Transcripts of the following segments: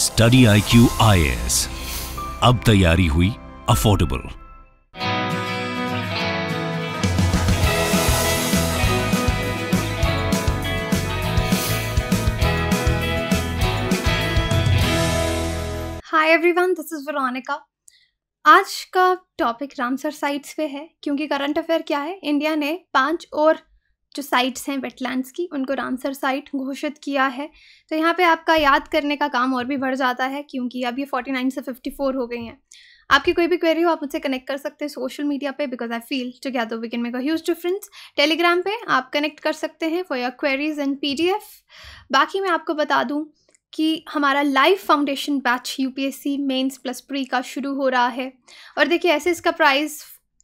Study I Q I S अब तैयारी हुई affordable hi everyone this is Veronica आज का टॉपिक रामसर साइट्स पे है क्योंकि करंट अफेयर क्या है इंडिया ने पांच और जो साइट्स हैं वेटलैंड्स की उनको रामसर साइट घोषित किया है तो यहाँ पे आपका याद करने का काम और भी बढ़ जाता है क्योंकि अब ये 49 से 54 हो गई हैं आपकी कोई भी क्वेरी हो आप मुझसे कनेक्ट कर सकते हैं सोशल मीडिया पे because I feel together we can make a huge difference Telegram पे आप कनेक्ट कर सकते हैं for your queries and P बाकी मैं आपको बता दूँ कि हमारा live foundation batch UPSC mains plus pre का शुरू हो रहा है और देखिए ऐसे इसका price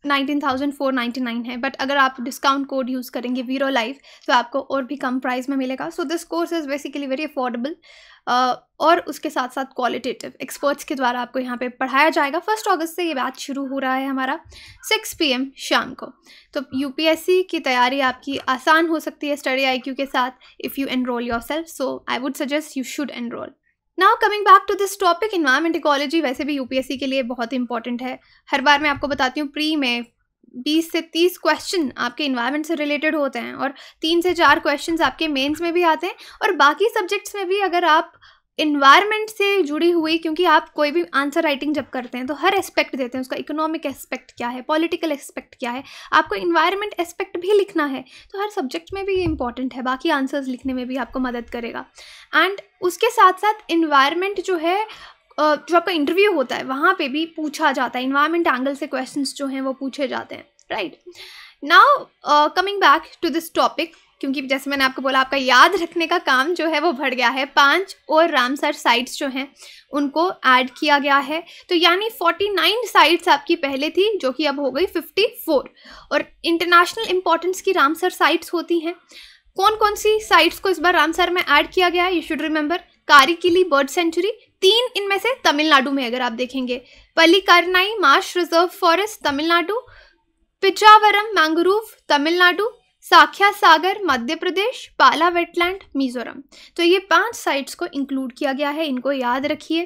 nineteen thousand four ninety nine है बट अगर आप डिस्काउंट कोड यूज़ करेंगे वीरो लाइफ तो आपको और भी कम प्राइस में मिलेगा so this course is basically very affordable और उसके साथ साथ क्वालिटेटिव एक्सपर्ट्स के द्वारा आपको यहाँ पे पढ़ाया जाएगा फर्स्ट अगस्त से ये बात शुरू हो रहा है हमारा सिक्स पी शाम को तो यूपीएससी की तैयारी आपकी आसान हो सकती है स्टडी क्यू के साथ if you enroll yourself so I would suggest you should enroll now coming back to this topic environment ecology वैसे भी यूपीएससी के लिए बहुत इंपॉर्टेंट है हर बार मैं आपको बताती हूँ प्री में 20 से 30 क्वेश्चन आपके इन्वायरमेंट से रिलेटेड होते हैं और तीन से चार क्वेश्चन आपके मेंस में भी आते हैं और बाकी सब्जेक्ट्स में भी अगर आप इन्वायरमेंट से जुड़ी हुई क्योंकि आप कोई भी आंसर राइटिंग जब करते हैं तो हर एस्पेक्ट देते हैं उसका इकोनॉमिक एस्पेक्ट क्या है पॉलिटिकल एस्पेक्ट क्या है आपको इन्वायरमेंट एस्पेक्ट भी लिखना है तो हर सब्जेक्ट में भी ये इंपॉर्टेंट है बाकी आंसर्स लिखने में भी आपको मदद करेगा एंड उसके साथ साथ इन्वायरमेंट जो है जो आपका इंटरव्यू होता है वहाँ पर भी पूछा जाता है इन्वायरमेंट एंगल से क्वेश्चन जो हैं वो पूछे जाते हैं right now coming back to this topic क्योंकि जैसे मैंने आपको बोला आपका याद रखने का काम जो है वो बढ़ गया है पांच और रामसर साइट्स जो हैं उनको ऐड किया गया है तो यानी 49 साइट्स आपकी पहले थी जो कि अब हो गई 54 और इंटरनेशनल इंपॉर्टेंस की रामसर साइट्स होती हैं कौन कौन सी साइट्स को इस बार रामसर में ऐड किया गया है you should remember Karikili bird sanctuary तीन इनमें से तमिलनाडु में अगर आप देखेंगे Pallikaranai marsh reserve forest Tamil Nadu Pichavaram mangrove Tamil Nadu Sakhya Sagar Madhya Pradesh Pala wetland Mizoram तो ये पांच साइट्स को इंक्लूड किया गया है इनको याद रखिए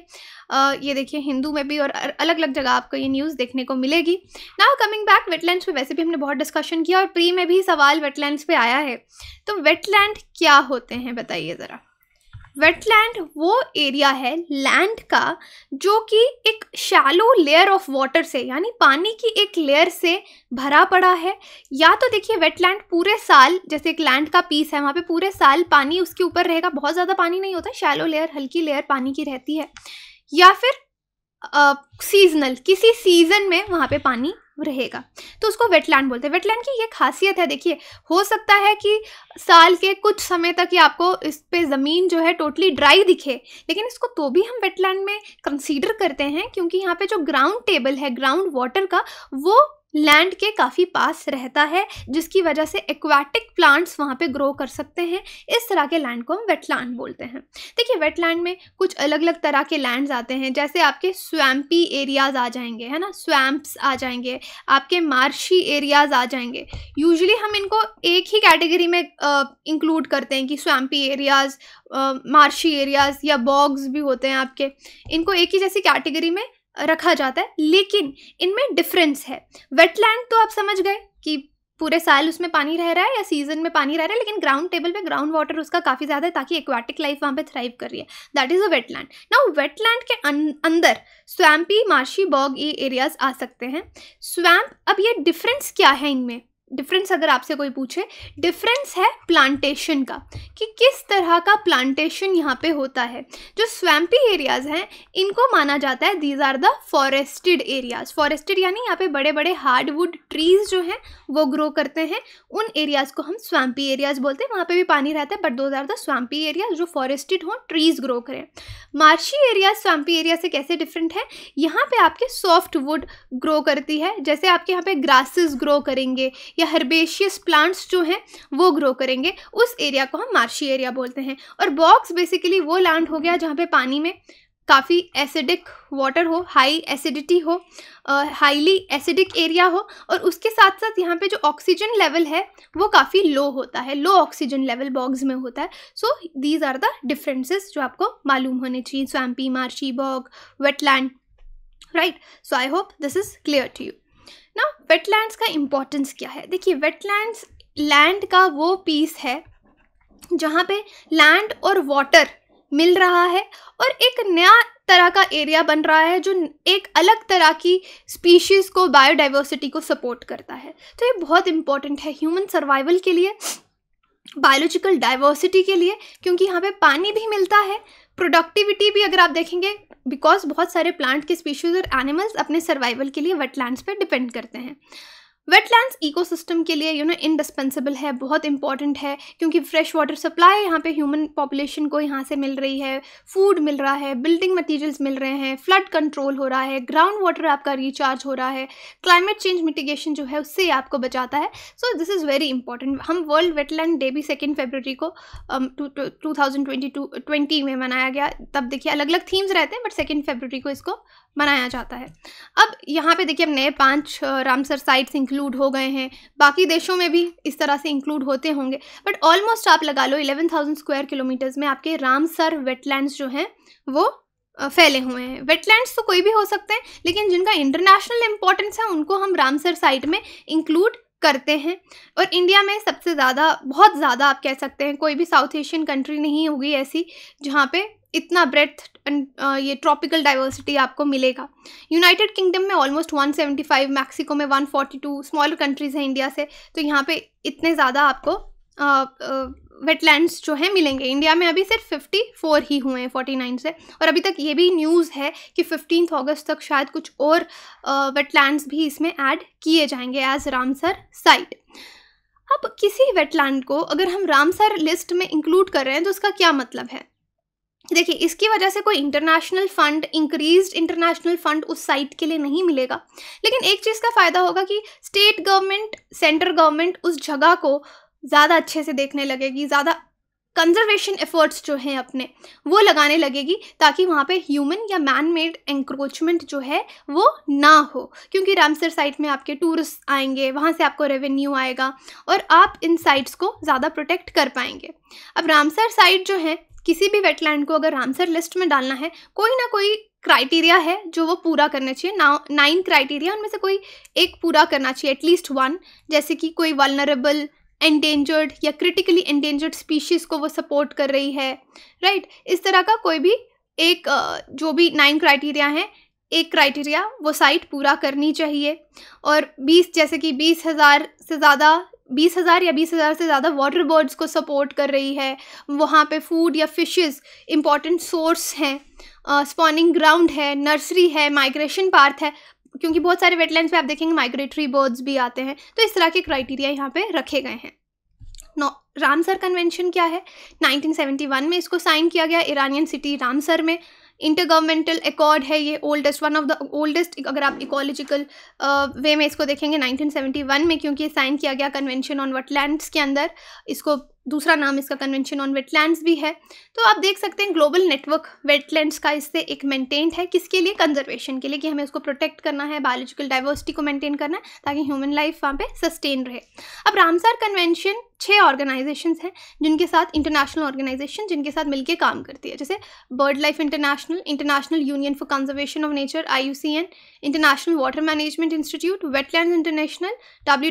ये देखिए हिंदू में भी और अलग अलग जगह आपको ये न्यूज़ देखने को मिलेगी नाउ कमिंग बैक वेटलैंड्स पे वैसे भी हमने बहुत डिस्कशन किया और प्री में भी सवाल वेटलैंड्स पे आया है तो वेटलैंड क्या होते हैं बताइए ज़रा वेटलैंड वो एरिया है लैंड का जो कि एक शैलो लेयर ऑफ वाटर से यानी पानी की एक लेयर से भरा पड़ा है या तो देखिए वेटलैंड पूरे साल जैसे एक लैंड का पीस है वहाँ पे पूरे साल पानी उसके ऊपर रहेगा बहुत ज़्यादा पानी नहीं होता शैलो लेयर हल्की लेयर पानी की रहती है या फिर सीजनल uh, किसी सीज़न में वहाँ पे पानी रहेगा तो उसको वेटलैंड बोलते हैं वेटलैंड की ये खासियत है देखिए हो सकता है कि साल के कुछ समय तक ही आपको इस पे ज़मीन जो है टोटली ड्राई दिखे लेकिन इसको तो भी हम वेटलैंड में कंसीडर करते हैं क्योंकि यहाँ पे जो ग्राउंड टेबल है ग्राउंड वाटर का वो लैंड के काफ़ी पास रहता है जिसकी वजह से एक्वाटिक प्लांट्स वहाँ पे ग्रो कर सकते हैं इस तरह के लैंड को हम वेटलैंड बोलते हैं देखिए वेटलैंड में कुछ अलग अलग तरह के लैंड्स आते हैं जैसे आपके स्वैम्पी एरियाज़ आ जाएंगे है ना स्वैम्प्स आ जाएंगे आपके मार्शी एरियाज़ आ जाएंगे यूजली हम इनको एक ही कैटेगरी में इंक्लूड करते हैं कि स्वैम्पी एरियाज़ मार्शी एरियाज़ या बॉग्स भी होते हैं आपके इनको एक ही जैसी कैटेगरी में रखा जाता है लेकिन इनमें डिफरेंस है वेटलैंड तो आप समझ गए कि पूरे साल उसमें पानी रह रहा है या सीजन में पानी रह रहा है लेकिन ग्राउंड टेबल पे ग्राउंड वाटर उसका काफ़ी ज़्यादा है ताकि एक्वाटिक लाइफ वहाँ पे थ्राइव कर रही है that is a wetland now wetland के अंदर स्वैम्पी मार्शी बॉग ये एरियाज आ सकते हैं स्वैम्प अब ये डिफरेंस क्या है इनमें डिफरेंस अगर आपसे कोई पूछे डिफरेंस है प्लांटेशन का कि किस तरह का प्लांटेशन यहाँ पे होता है जो स्वैम्पी एरियाज़ हैं इनको माना जाता है these are the forested areas forested यानी यहाँ पे बड़े बड़े हार्डवुड ट्रीज़ जो हैं वो ग्रो करते हैं उन एरियाज़ को हम स्वैम्पी एरियाज़ बोलते हैं वहाँ पर भी पानी रहता है but those are the swampy areas जो फॉरेस्टेड हों ट्रीज़ ग्रो करें मार्शी एरियाज स्वैम्पी एरिया से कैसे डिफरेंट है यहाँ पर आपके सॉफ्ट वुड ग्रो करती है जैसे आपके यहाँ पे ग्रासेस ग्रो करेंगे या हर्बेशियस प्लांट्स जो हैं वो ग्रो करेंगे उस एरिया को हम मार्शी एरिया बोलते हैं और बॉक्स बेसिकली वो लैंड हो गया जहाँ पे पानी में काफ़ी एसिडिक वाटर हो हाई एसिडिटी हो हाईली एसिडिक एरिया हो और उसके साथ साथ यहाँ पे जो ऑक्सीजन लेवल है वो काफ़ी लो होता है लो ऑक्सीजन लेवल बॉग्स में होता है so these are the differences जो आपको मालूम होने चाहिए swampy marshy bog wetland right so I hope this is clear to you ना वेटलैंड्स का इम्पोर्टेंस क्या है देखिए वेटलैंड्स लैंड का वो पीस है जहाँ पे लैंड और वाटर मिल रहा है और एक नया तरह का एरिया बन रहा है जो एक अलग तरह की स्पीशीज़ को बायोडाइवर्सिटी को सपोर्ट करता है तो ये बहुत इम्पॉर्टेंट है ह्यूमन सर्वाइवल के लिए बायोलॉजिकल डाइवर्सिटी के लिए क्योंकि यहाँ पे पानी भी मिलता है प्रोडक्टिविटी भी अगर आप देखेंगे बिकॉज बहुत सारे प्लांट के स्पीशीज़ और एनिमल्स अपने सर्वाइवल के लिए वेटलैंड्स पर डिपेंड करते हैं वेटलैंड्स इकोसिस्टम के लिए यू नो इंडिस्पेंसिबल है बहुत इंपॉर्टेंट है क्योंकि फ्रेश वाटर सप्लाई यहाँ पे ह्यूमन पॉपुलेशन को यहाँ से मिल रही है फूड मिल रहा है बिल्डिंग मटेरियल्स मिल रहे हैं फ्लड कंट्रोल हो रहा है ग्राउंड वाटर आपका रिचार्ज हो रहा है क्लाइमेट चेंज मिटिगेशन जो है उससे आपको बचाता है so this is very important हम वर्ल्ड वेटलैंड डे भी सेकेंड फेबररी को टू थाउजेंड ट्वेंटी में मनाया गया तब देखिए अलग अलग थीम्स रहते हैं बट सेकेंड फेबररी को इसको मनाया जाता है अब यहाँ पर देखिए हम नए पाँच रामसर साइट्स इंक्लूड इंक्लूड हो गए हैं बाकी देशों में भी इस तरह से इंक्लूड होते होंगे बट ऑलमोस्ट आप लगा लो 11,000 स्क्वायर किलोमीटर्स में आपके रामसर वेटलैंड्स जो हैं वो फैले हुए हैं वेटलैंड्स तो कोई भी हो सकते हैं लेकिन जिनका इंटरनेशनल इंपॉर्टेंस है उनको हम रामसर साइट में इंक्लूड करते हैं और इंडिया में सबसे ज़्यादा बहुत ज़्यादा आप कह सकते हैं कोई भी साउथ एशियन कंट्री नहीं होगी ऐसी जहाँ पे इतना ब्रेथ ये ट्रॉपिकल डाइवर्सिटी आपको मिलेगा यूनाइटेड किंगडम में ऑलमोस्ट 175 मैक्सिको में 142 स्मॉलर कंट्रीज़ हैं इंडिया से तो यहाँ पे इतने ज़्यादा आपको वेटलैंड्स जो हैं मिलेंगे इंडिया में अभी सिर्फ 54 ही हुए हैं 49 से और अभी तक ये भी न्यूज़ है कि फिफ्टीन अगस्त तक शायद कुछ और वेटलैंड्स भी इसमें ऐड किए जाएंगे एज रामसर साइट अब किसी वेटलैंड को अगर हम रामसर लिस्ट में इंक्लूड कर रहे हैं तो उसका क्या मतलब है देखिए इसकी वजह से कोई international fund increase international fund उस साइट के लिए नहीं मिलेगा लेकिन एक चीज़ का फ़ायदा होगा कि स्टेट गवर्नमेंट सेंट्रल गवर्नमेंट उस जगह को ज़्यादा अच्छे से देखने लगेगी ज़्यादा कंजर्वेशन एफर्ट्स जो हैं अपने वो लगाने लगेगी ताकि वहाँ पे ह्यूमन या मैन मेड एंक्रोचमेंट जो है वो ना हो क्योंकि रामसर साइट में आपके टूरिस्ट आएंगे वहाँ से आपको रेवेन्यू आएगा और आप इन साइट्स को ज़्यादा प्रोटेक्ट कर पाएंगे अब रामसर साइट जो है किसी भी वेटलैंड को अगर रामसर लिस्ट में डालना है कोई ना कोई क्राइटेरिया है जो वो पूरा करना चाहिए ना नाइन क्राइटेरिया उनमें से कोई एक पूरा करना चाहिए एटलीस्ट वन जैसे कि कोई वलनरेबल एंडेंजर्ड या क्रिटिकली एंडेंजर्ड स्पीशीज़ को वो सपोर्ट कर रही है राइट right? इस तरह का कोई भी एक जो भी नाइन क्राइटेरिया हैं एक क्राइटेरिया वो साइट पूरा करनी चाहिए और बीस जैसे कि बीस हज़ार से ज़्यादा बीस हज़ार या बीस हज़ार से ज़्यादा वाटर बर्ड्स को सपोर्ट कर रही है वहाँ पे फूड या फिशेस इम्पॉर्टेंट सोर्स हैं स्पॉनिंग ग्राउंड है नर्सरी है माइग्रेशन पार्थ है क्योंकि बहुत सारे वेटलैंड्स में आप देखेंगे माइग्रेटरी बर्ड्स भी आते हैं तो इस तरह के क्राइटेरिया यहाँ पे रखे गए हैं नो रामसर कन्वेंशन क्या है 1971 में इसको साइन किया गया ईरानियन सिटी रामसर में इंटर गवर्नमेंटल एकॉर्ड है ये oldest one of the oldest अगर आप इकोलॉजिकल वे में इसको देखेंगे 1971 में क्योंकि साइन किया गया कन्वेंशन ऑन वटलैंड्स के अंदर इसको दूसरा नाम इसका कन्वेंशन ऑन वेटलैंड्स भी है तो आप देख सकते हैं ग्लोबल नेटवर्क वेटलैंड्स का इससे एक मेंटेन्ड है किसके लिए कंजर्वेशन के लिए कि हमें उसको प्रोटेक्ट करना है बायोलॉजिकल डाइवर्सिटी को मेंटेन करना है ताकि ह्यूमन लाइफ वहाँ पे सस्टेन रहे अब रामसार कन्वेंशन छः ऑर्गेनाइजेशंस हैं जिनके साथ इंटरनेशनल ऑर्गेनाइजेशन जिनके साथ मिलकर काम करती है जैसे bird life international international union for conservation of nature I international water management institute wetland international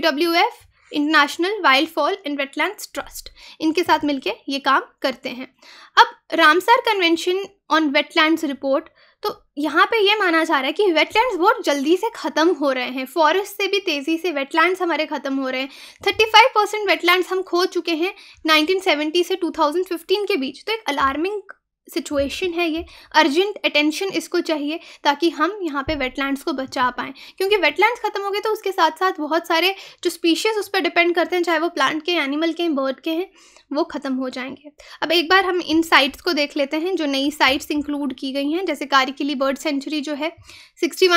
W international wildfowl and wetland trust इनके साथ मिलकर ये काम करते हैं अब Ramsar convention on wetlands report तो यहाँ पे ये माना जा रहा है कि वेटलैंड्स बहुत जल्दी से ख़त्म हो रहे हैं फॉरेस्ट से भी तेज़ी से वेटलैंड्स हमारे ख़त्म हो रहे हैं 35 परसेंट वेटलैंड्स हम खो चुके हैं 1970 से 2015 के बीच तो एक अलार्मिंग सिचुएशन है ये अर्जेंट अटेंशन इसको चाहिए ताकि हम यहाँ पे वेटलैंड्स को बचा पाएँ क्योंकि वेटलैंड्स ख़त्म हो गए तो उसके साथ साथ बहुत सारे जो स्पीशीज़ उस पर डिपेंड करते हैं चाहे वो प्लांट के एनिमल के हैं बर्ड के हैं वो ख़त्म हो जाएंगे अब एक बार हम इन साइट्स को देख लेते हैं जो नई साइट्स इंक्लूड की गई हैं जैसे कारिकली बर्ड सेंचुरी जो है सिक्सटी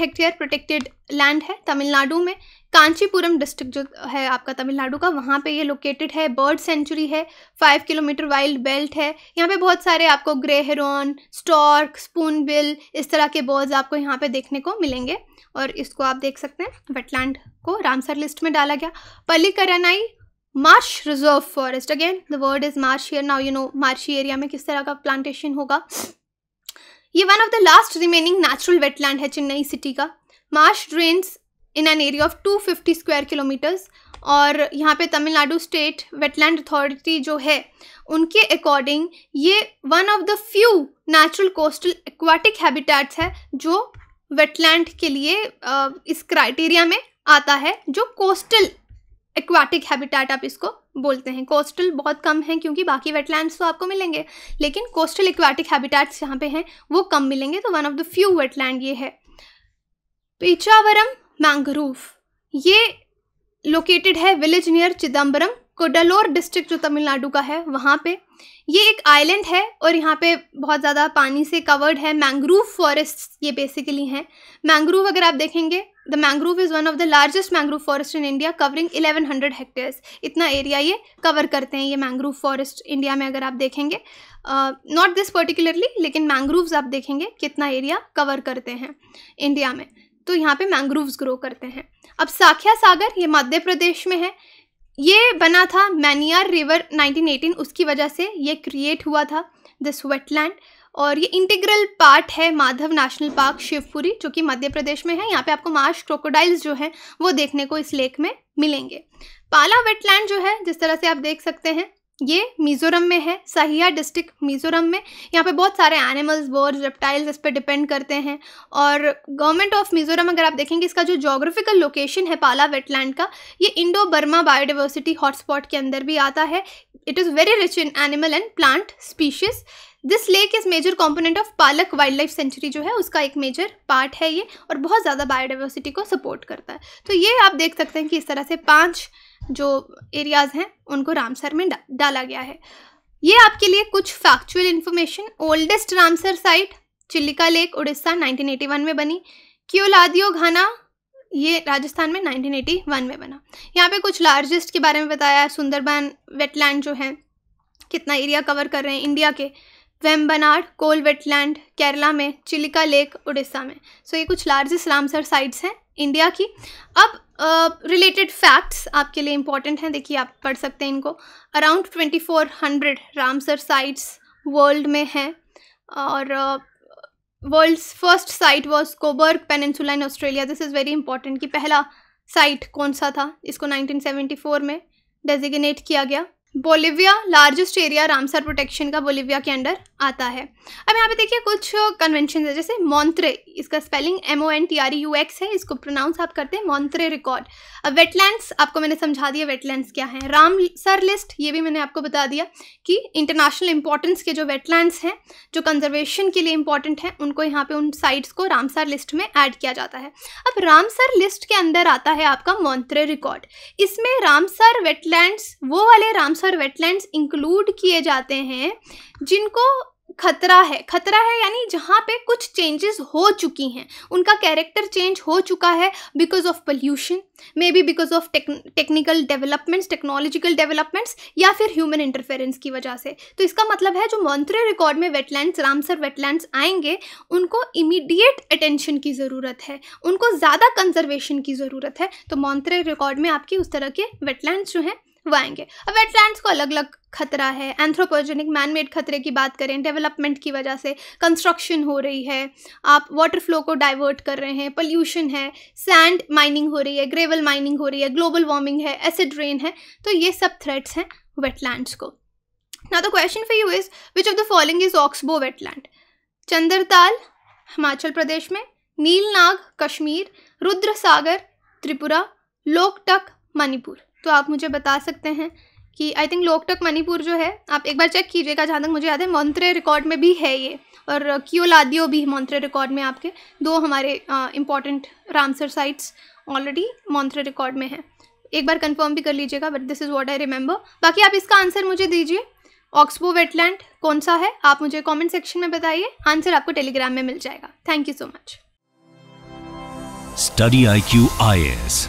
हेक्टेयर प्रोटेक्टेड लैंड है तमिलनाडु में कांचीपुरम डिस्ट्रिक्ट जो है आपका तमिलनाडु का वहाँ पे ये लोकेटेड है बर्ड सेंचुरी है फाइव किलोमीटर वाइल्ड बेल्ट है यहाँ पे बहुत सारे आपको grey heron stork spoonbill इस तरह के बर्ड्स आपको यहाँ पे देखने को मिलेंगे और इसको आप देख सकते हैं वेटलैंड को रामसर लिस्ट में डाला गया Pallikaranai marsh reserve forest again the word is marsh here now you know marshy area में किस तरह का प्लांटेशन होगा ये one of the last remaining natural wetland है चेन्नई सिटी का marsh drains in an area of 250 square kilometres और यहाँ पे तमिलनाडु स्टेट वेटलैंड अथॉरिटी जो है उनके अकॉर्डिंग ये one of the few natural coastal aquatic habitats है जो वेटलैंड के लिए इस क्राइटेरिया में आता है जो कोस्टल एक्वाटिक हैबिटेट आप इसको बोलते हैं कोस्टल बहुत कम हैं क्योंकि बाकी वेटलैंड्स तो आपको मिलेंगे लेकिन कोस्टल एक्वाटिक हैबिटेट्स यहाँ पे हैं वो कम मिलेंगे तो one of the few wetland ये है पीछावरम मैंग्रोव ये लोकेटेड है village near Chidambaram Cuddalore district जो तमिलनाडु का है वहाँ पे ये एक आइलैंड है और यहाँ पे बहुत ज़्यादा पानी से कवर्ड है मैंग्रोव फॉरेस्ट ये बेसिकली हैं मैंग्रोव अगर आप देखेंगे the mangrove is one of the largest mangrove forest in India covering 1100 hectares इतना एरिया ये कवर करते हैं ये मैंग्रोव फॉरेस्ट इंडिया में अगर आप देखेंगे नॉट दिस पर्टिकुलरली लेकिन मैंग्रोव्स आप देखेंगे कितना एरिया कवर करते हैं इंडिया में तो यहाँ पे मैंग्रोव्स ग्रो करते हैं अब साखिया सागर ये मध्य प्रदेश में है ये बना था मैनियार रिवर 1918 उसकी वजह से ये क्रिएट हुआ था दिस वेटलैंड और ये इंटीग्रल पार्ट है माधव नेशनल पार्क शिवपुरी जो कि मध्य प्रदेश में है यहाँ पे आपको मार्श क्रोकोडाइल्स जो हैं वो देखने को इस लेक में मिलेंगे पाला वेटलैंड जो है जिस तरह से आप देख सकते हैं ये मिज़ोरम में है सहिया डिस्ट्रिक्ट मिज़ोरम में यहाँ पे बहुत सारे एनिमल्स बर्ड्स रेप्टाइल्स इस पर डिपेंड करते हैं और गवर्नमेंट ऑफ मिज़ोरम अगर आप देखेंगे इसका जो जोग्राफिकल लोकेशन है पाला वेटलैंड का ये इंडो बर्मा बायोडिवर्सिटी हॉटस्पॉट के अंदर भी आता है it is very rich in animal and plant species this lake is major component of पालक वाइल्ड लाइफ सेंचुरी जो है उसका एक मेजर पार्ट है ये और बहुत ज़्यादा बायोडाइवर्सिटी को सपोर्ट करता है तो ये आप देख सकते हैं कि इस तरह से पाँच जो एरियाज़ हैं उनको रामसर में डा, डाला गया है ये आपके लिए कुछ factual information oldest Ramsar site Chilika lake Orissa 1981 में बनी क्योलादियो घाना ये राजस्थान में 1981 में बना यहाँ पे कुछ लार्जेस्ट के बारे में बताया सुंदरबन वेटलैंड जो है कितना एरिया कवर कर रहे हैं इंडिया के वेम्बनाड कोल वेटलैंड केरला में चिलिका लेक उड़ीसा में सो so, ये कुछ लार्जेस्ट रामसर साइट्स हैं इंडिया की अब रिलेटेड uh, फैक्ट्स आपके लिए इम्पॉर्टेंट हैं देखिए आप पढ़ सकते हैं इनको around twenty four hundred Ramsar sites world में हैं और world's first site was Cobourg peninsula in Australia this is very important कि पहला साइट कौन सा था इसको 1974 में डेजिग्नेट किया गया Bolivia largest area Ramsar protection का बोलिविया के अंडर आता है अब यहाँ पे देखिए कुछ कन्वेंशन है जैसे मॉन्त्रे इसका spelling M O N T R U X है इसको प्रोनाउंस आप करते हैं मॉन्त्रे रिकॉर्ड अब वेटलैंड्स आपको मैंने समझा दिया वेटलैंड्स क्या है रामसर लिस्ट ये भी मैंने आपको बता दिया कि इंटरनेशनल इंपॉर्टेंस के जो वेटलैंड्स हैं जो कंजर्वेशन के लिए इंपॉर्टेंट हैं उनको यहाँ पे उन साइट्स को रामसर लिस्ट में ऐड किया जाता है अब रामसर लिस्ट के अंदर आता है आपका मॉन्त्रे रिकॉर्ड इसमें रामसर वेटलैंड्स वो वाले रामसर और वेटलैंड्स इंक्लूड किए जाते हैं जिनको खतरा है खतरा है यानी जहाँ पे कुछ चेंजेस हो चुकी हैं उनका कैरेक्टर चेंज हो चुका है because of pollution maybe because of technical developments technological developments या फिर ह्यूमन इंटरफेरेंस की वजह से तो इसका मतलब है जो मॉन्थ्रे रिकॉर्ड में वेटलैंड्स रामसर वेटलैंड्स आएंगे उनको इमीडिएट अटेंशन की ज़रूरत है उनको ज़्यादा कंजर्वेशन की ज़रूरत है तो मॉन्थ्रे रिकॉर्ड में आपकी उस तरह के वेटलैंड्स जो हैं वो आएंगे अब वेटलैंड्स को अलग अलग खतरा है एंथ्रोपोजेनिक मैनमेड खतरे की बात करें डेवलपमेंट की वजह से कंस्ट्रक्शन हो रही है आप वाटर फ्लो को डाइवर्ट कर रहे हैं पोल्यूशन है सैंड माइनिंग हो रही है ग्रेवल माइनिंग हो रही है ग्लोबल वार्मिंग है एसिड रेन है तो ये सब थ्रेट्स हैं वेटलैंड्स को ना the question for you is which of the following is oxbow wetland Chandratal Himachal Pradesh में नीलनाग कश्मीर रुद्र सागर त्रिपुरा लोकटक मणिपुर तो आप मुझे बता सकते हैं कि आई थिंक लोकटक मणिपुर जो है आप एक बार चेक कीजिएगा जहाँ तक मुझे याद है मंत्रे रिकॉर्ड में भी है ये और क्योलादियो भी मंत्रे रिकॉर्ड में आपके दो हमारे important Ramsar sites already Montreux record में हैं एक बार कंफर्म भी कर लीजिएगा but this is what I remember बाकी आप इसका आंसर मुझे दीजिए ऑक्सबो वेटलैंड कौन सा है आप मुझे कॉमेंट सेक्शन में बताइए आंसर आपको टेलीग्राम में मिल जाएगा thank you so much study I Q I S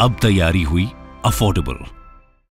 अब तैयारी हुई affordable.